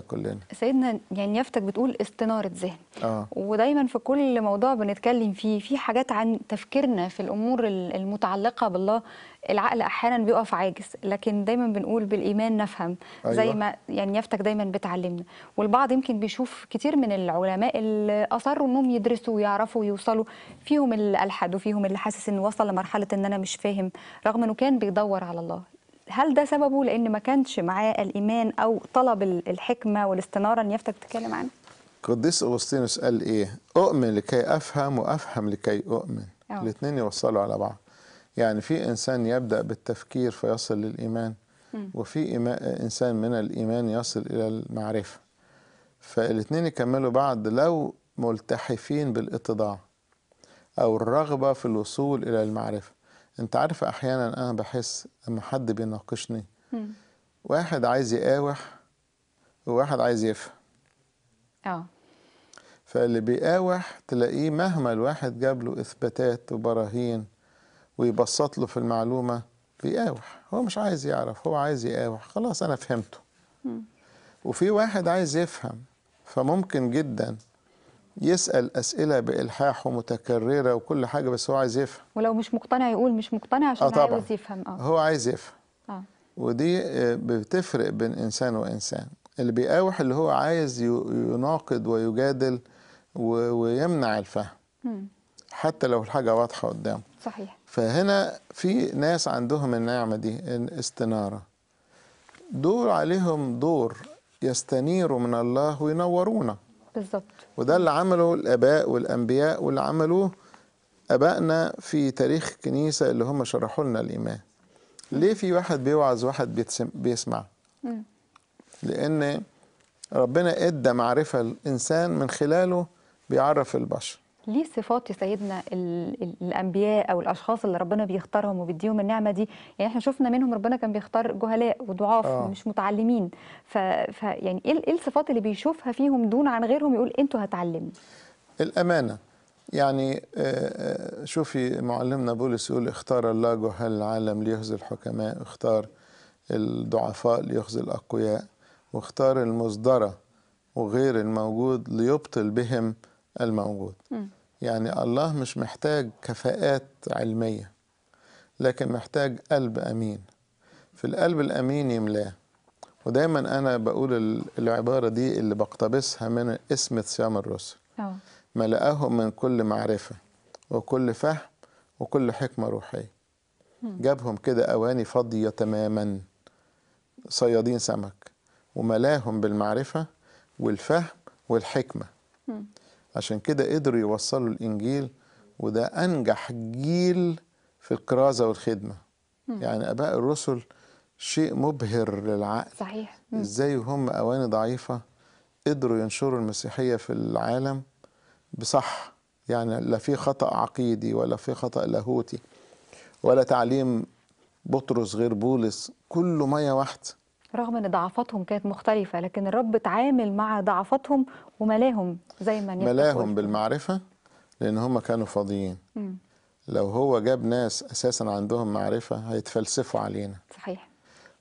كلنا كلنا سيدنا يعني يفتك بتقول استنارة ذهن آه. ودايما في كل موضوع بنتكلم فيه في حاجات عن تفكيرنا في الأمور المتعلقة بالله العقل أحيانا بيقف عاجز لكن دايما بنقول بالإيمان نفهم أيوة. زي ما يعني يفتك دايما بتعلمنا والبعض يمكن بيشوف كتير من العلماء اللي أصروا أنهم يدرسوا ويعرفوا ويوصلوا فيهم اللي ألحد وفيهم اللي حاسس أنه وصل لمرحلة أن أنا مش فاهم رغم أنه كان بيدور على الله هل ده سببه لان ما كانش معاه الايمان او طلب الحكمه والاستناره ان يفتك بتتكلم عنه قديس اغسطينوس قال ايه اؤمن لكي افهم وافهم لكي اؤمن آه. الاثنين يوصلوا على بعض يعني في انسان يبدا بالتفكير فيصل للايمان وفي انسان من الايمان يصل الى المعرفه فالاثنين يكملوا بعض لو ملتحفين بالاتضاع او الرغبه في الوصول الى المعرفه انت عارف احيانا انا بحس اما حد بيناقشني واحد عايز يقاوح وواحد عايز يفهم اه فاللي بيقاوح تلاقيه مهما الواحد جاب له اثباتات وبراهين ويبسط له في المعلومه بيقاوح هو مش عايز يعرف هو عايز يقاوح خلاص انا فهمته وفي واحد عايز يفهم فممكن جدا يسال اسئله بالحاح ومتكرره وكل حاجه بس هو عايز يفهم ولو مش مقتنع يقول مش مقتنع عشان آه عايز يفهم اه هو عايز يفهم اه ودي آه، بتفرق بين انسان وانسان اللي بيقاوح اللي هو عايز يناقض ويجادل ويمنع الفهم حتى لو الحاجه واضحه قدامه صحيح فهنا في ناس عندهم النعمه دي الاستناره دول عليهم دور يستنيروا من الله وينورونا بالظبط وده اللي عمله الاباء والانبياء واللي عملوه ابائنا في تاريخ الكنيسه اللي هم شرحوا لنا الايمان ليه في واحد بيوعظ واحد بيسمع م. لان ربنا ادى معرفه الانسان من خلاله بيعرف البشر ليه صفات سيدنا الانبياء او الاشخاص اللي ربنا بيختارهم وبيديهم النعمه دي يعني احنا شفنا منهم ربنا كان بيختار جهلاء وضعاف آه. مش متعلمين ف... ف يعني ايه, إيه الصفات اللي بيشوفها فيهم دون عن غيرهم يقول انتوا هتعلموا الامانه يعني آه، آه، شوفي معلمنا بولس يقول اختار الله جهل العالم ليخزي الحكماء اختار الضعفاء ليخزي الاقوياء واختار المصدره وغير الموجود ليبطل بهم الموجود م. يعني الله مش محتاج كفاءات علمية لكن محتاج قلب أمين في القلب الأمين يملاه ودايما أنا بقول العبارة دي اللي بقتبسها من اسم صيام الرسل ملأهم من كل معرفة وكل فهم وكل حكمة روحية جابهم كده أواني فاضية تماما صيادين سمك وملاهم بالمعرفة والفهم والحكمة م. عشان كده قدروا يوصلوا الإنجيل وده أنجح جيل في الكرازة والخدمة مم. يعني آباء الرسل شيء مبهر للعقل صحيح مم. إزاي وهم أواني ضعيفة قدروا ينشروا المسيحية في العالم بصح يعني لا في خطأ عقيدي ولا في خطأ لاهوتي ولا تعليم بطرس غير بولس كله مية واحدة رغم ان ضعفاتهم كانت مختلفه لكن الرب تعامل مع ضعفاتهم وملاهم زي ما ملاهم بالمعرفه لان هم كانوا فاضيين لو هو جاب ناس اساسا عندهم معرفه هيتفلسفوا علينا صحيح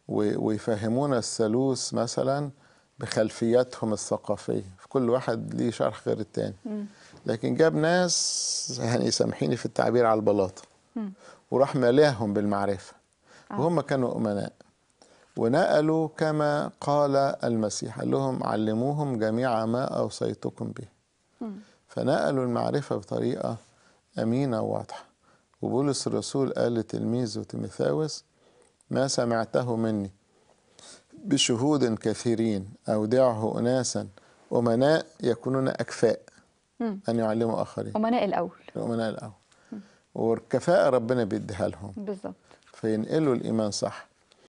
ويفهمونا الثالوث مثلا بخلفياتهم الثقافيه في كل واحد ليه شرح غير التاني مم. لكن جاب ناس يعني سامحيني في التعبير على البلاطه وراح ملاهم بالمعرفه آه. وهم كانوا امناء ونقلوا كما قال المسيح قال لهم علموهم جميع ما أوصيتكم به فنقلوا المعرفة بطريقة أمينة وواضحة وبولس الرسول قال لتلميذه تيموثاوس ما سمعته مني بشهود كثيرين أودعه أناسا أمناء يكونون أكفاء أن يعلموا آخرين أمناء الأول أمناء الأول والكفاءة ربنا بيديها لهم بالظبط فينقلوا الإيمان صح